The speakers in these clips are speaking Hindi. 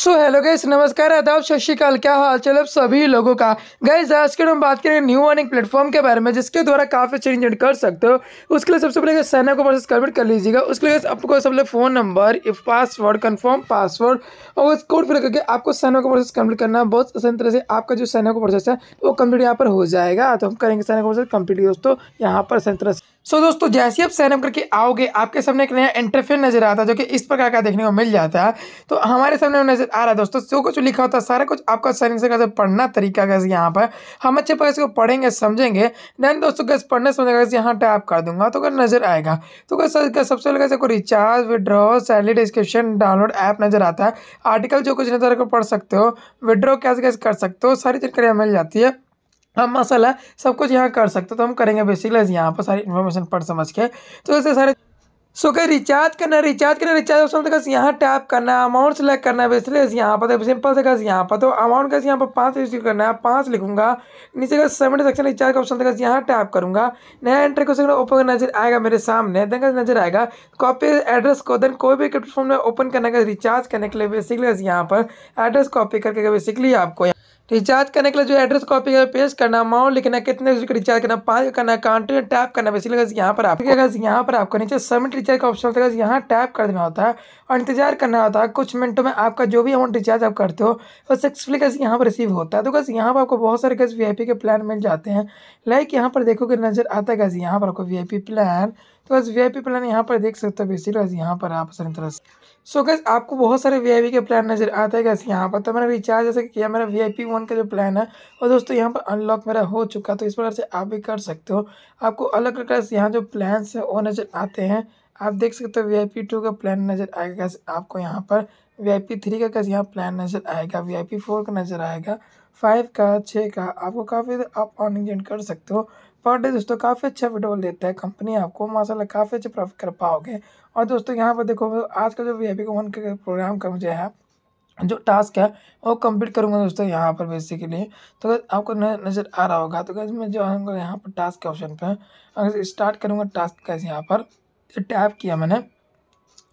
सो हेलो गैस नमस्कार आदाब सत श्रीकाल क्या हाल चल अब सभी लोगों का गैस आज के हम बात करेंगे न्यू अर्निंग प्लेटफॉर्म के बारे में जिसके द्वारा काफ़ी चेंज एड कर सकते हो उसके लिए सबसे पहले सैना को प्रोसेस कन्वर्ट कर लीजिएगा उसके लिए आपको सबसे पहले phone number password confirm password और उस कोड फिल करके आपको सैना को प्रोसेस कम्प्लीट करना बहुत आसान तरह से आपका जो सैना को प्रोसेस है वो कम्प्लीट यहाँ पर हो जाएगा तो हम करेंगे सैनिक को प्रोसेस कम्प्लीट दोस्तों यहाँ पर आसान तरह से सो so, दोस्तों जैसे ही आप सैनम करके आओगे आपके सामने एक नया इंटरफेयर नजर आता है जो कि इस प्रकार का देखने को मिल जाता है तो हमारे सामने नजर आ रहा है दोस्तों जो कुछ लिखा होता है सारा कुछ आपका सैनिक से कैसे पढ़ना तरीका कैसे यहाँ पर हम अच्छे प्रकार इसको पढ़ेंगे समझेंगे देन दोस्तों कैसे पढ़ने समझेंगे कैसे यहाँ टाइप कर दूंगा तो अगर नजर आएगा तो कैसे सबसे पहले कैसे कोई recharge withdraw salary description download app नजर आता है आर्टिकल जो कुछ नजर पढ़ सकते हो विड्रॉ कैसे कैसे कर सकते हो सारी जानकारी मिल जाती है हम मसल है सब कुछ यहाँ कर सकते तो हम करेंगे बेसिकली यहाँ पर सारी इन्फॉर्मेशन पढ़ समझ के तो ऐसे सारे सो so, कहीं रिचार्ज करना रिचार्ज करना रिचार्ज ऑप्शन का यहाँ टैप करना अमाउंट सेलेक्ट करना है बेसिलेस यहाँ पर सिंपल से कस यहाँ पर तो अमाउंट कैसे यहाँ पर पाँच रिसीव करना है पाँच लिखूंगा नीचे का सेवेंटी सेक्शन रिचार्ज का ऑप्शन देखा यहाँ टैप करूँगा नया को क्वेश्चन ओपन नजर आएगा मेरे सामने देन नजर आएगा कॉपी एड्रेस को देन कोई भी प्लेटफॉर्म में ओपन करने का रिचार्ज करने के लिए बेसिकली यहाँ पर एड्रेस कॉपी करके बेसिकली आपको यहाँ तो रिचार्ज करने के लिए जो एड्रेस कॉपी का पेश करना अमाउंट लिखना कितने रिचार्ज करना पाँच करना कंट्री टैप करना बेसिकली अगर यहाँ पर आप यहाँ पर आपको नीचे सबमिट रिचार्ज का ऑप्शन होता है यहाँ टैप कर देना होता है और इंतजार करना होता है कुछ मिनटों में आपका जो भी अमाउंट रिचार्ज आप करते हो वो सक्सेसफुली कैसे यहाँ पर रिसीव होता है तो कैसे यहाँ पर आपको बहुत सारे कैसे वी के प्लान मिल जाते हैं लाइक यहाँ पर देखोगे नज़र आता है कैसे यहाँ पर आपको वी प्लान तो बस वी आई प्लान यहाँ पर देख सकते हो बेसिकली बस यहाँ पर आप आसानी तरह से सो गैस आपको बहुत सारे वी के प्लान नजर आते हैं गैस यहाँ पर तो मैंने रिचार्ज जैसे किया मेरा वी आई वन का जो प्लान है और दोस्तों यहाँ पर अनलॉक मेरा हो चुका तो इस प्रकार से आप भी कर सकते हो आपको अलग अलग यहाँ जो प्लान्स हैं वो नज़र आते हैं आप देख सकते हो वी आई टू का प्लान नज़र आएगा गैस आपको यहाँ पर वी आई थ्री का कैसे यहाँ प्लान नज़र आएगा वी आई फोर का नज़र आएगा फाइव का छः का आपको काफ़ी आप ऑन कर सकते हो पर डे दोस्तों काफ़ी अच्छा विड्रॉल देता है कंपनी आपको माशाला काफ़ी अच्छे प्रॉफिट कर पाओगे और दोस्तों यहाँ पर देखो आज का जो वी आई पी वन के प्रोग्राम का मुझे है जो टास्क है वो कंप्लीट करूँगा दोस्तों यहाँ पर बेसिकली तो आपको नज़र आ रहा होगा तो मैं जो आऊँगा यहाँ पर टास्क के ऑप्शन पर अगर स्टार्ट करूँगा टास्क कैसे यहाँ पर टैप किया मैंने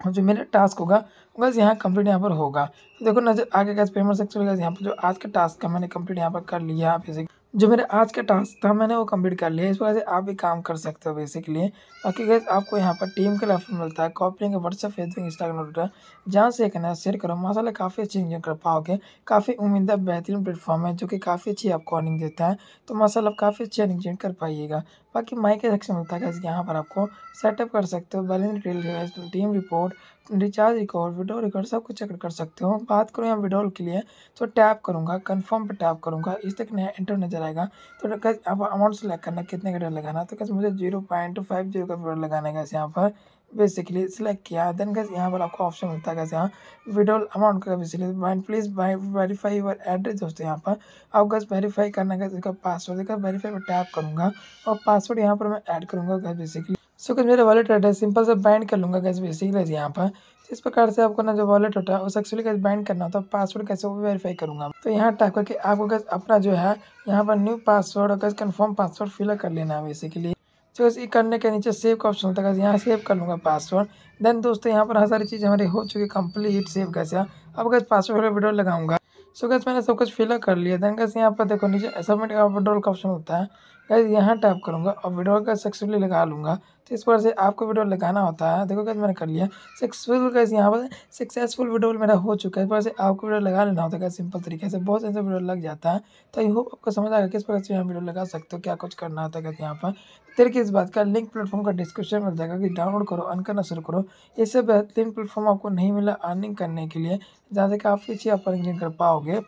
और जो मेरा टास्क होगा बस यहाँ कंप्लीट यहाँ पर होगा तो देखो नज़र आगे कैसे पेमेंट सेक्शन यहाँ पर जो आज का टास्क है मैंने कंप्लीट यहाँ पर कर लिया बेसिक जो मेरा आज का टास्क था मैंने वो कंप्लीट कर लिया इस वजह से आप भी काम कर सकते हो बेसिकली बाकी गैस आपको यहाँ पर टीम का रेफर मिलता है कॉपलिंग व्हाट्सअप फेसबुक इंस्टाग्राम ट्विटर जहाँ से एक नया शेयर करो माशाला काफ़ी अच्छी इंजॉय कर पाओगे काफ़ी उम्मीदा बेहतरीन प्लेटफॉर्म है जो कि काफ़ी अच्छी आपको अर्निंग देता है तो माशाला काफ़ी अच्छी इंजॉय कर पाइएगा बाकी माइक सेक्शन मिलता है गैस यहाँ पर आपको सेटअप कर सकते हो balance team report recharge record विडो रिकॉर्ड सब कुछ चेक कर सकते हो बात करूँ यहाँ विड्रॉल के लिए तो टैप करूँगा कन्फर्म पर टैप करूँगा इस तक नया इंटर नजर आएगा तो आप अमाउंट सेलेक्ट करना कितने का डर लगाना तो कैसे मुझे जीरो पॉइंट फाइव जीरो का विड्रॉल लगाना कैसे यहाँ पर बेसिकली सिलेक्ट किया देन कैसे यहाँ पर आपको ऑप्शन मिलता है कैसे यहाँ विड्रॉल अमाउंट का basically bind please by verify your address दोस्तों यहाँ पर आप गैस वेरीफाई करना कैसे पासवर्ड देखा वेरीफाई पर टैप करूँगा और पासवर्ड यहाँ पर मैं ऐड करूँगा गैस बेसिकली सो कुछ मेरा वॉलेट रहता है सिंपल से बाइंड कर लूँगा गैस बेसिक यहाँ पर इस प्रकार से आपको ना जो वॉलेट होता है उसे एक्चुअली कैसे बाइंड करना होता है पासवर्ड कैसे वो वेरीफाई करूँगा तो यहाँ टाइप करके आपको कैसे अपना जो है यहाँ पर न्यू पासवर्ड और कैसे कन्फर्म पासवर्ड फिल कर लेना है बेसिकली तो ये करने के नीचे सेव का ऑप्शन होता है यहाँ सेव कर लूँगा पासवर्ड देन दोस्तों यहाँ पर हर सारी चीज़ हमारी हो चुकी है कम्प्लीट सेव कैसे अब कैसे पासवर्ड वाला वीडियो लगाऊंगा सो कैसे मैंने सब कुछ फिलअप कर लिया देन कैसे यहाँ पर देखो नीचे सबमिट का विड्रोल का ऑप्शन होता है कैसे यहाँ टाइप करूँगा और विड्रोल का सक्सेसफुली लगा लूँगा तो इस पर से आपको वीडियो लगाना होता है देखो कैसे मैंने कर लिया सक्सेसफुल कैसे यहाँ पर सक्सेसफुल वीडियो मेरा हो चुका है इस पर से आपको वीडियो लगा लेना होता है सिंपल तरीके से बहुत ऐसे वीडियो लग जाता है तो आई होप आपको समझ आएगा किस प्रकार से यहाँ वीडियो लगा सकते हो क्या कुछ करना होता है यहाँ पर तेरे की इस बात का लिंक प्लेटफॉर्म का डिस्क्रिप्शन मिल जाएगा कि डाउनलोड करो अर्न करना शुरू करो इससे बेहतरीन प्लेटफॉर्म आपको नहीं मिला अर्निंग करने के लिए जहाँ से काफ़ी अच्छी आप अर्निंग कर पाओगे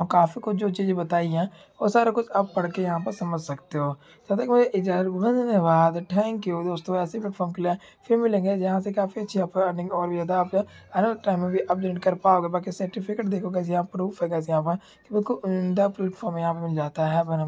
और काफ़ी कुछ जो चीज़ें बताई हैं वो सारा कुछ आप पढ़ के यहाँ पर समझ सकते हो तब तक मुझे इजाज़त धन्यवाद थैंक यू दोस्तों ऐसे प्लेटफॉर्म के लिए फिर मिलेंगे जहाँ से काफ़ी अच्छी आप अर्निंग और भी ज़्यादा आप आने टाइम में भी आप कर पाओगे बाकी सर्टिफिकेट देखोगे यहाँ प्रूफ है कैसे यहाँ पर कि बिल्कुल उमदा प्लेटफॉर्म यहाँ पर मिल जाता है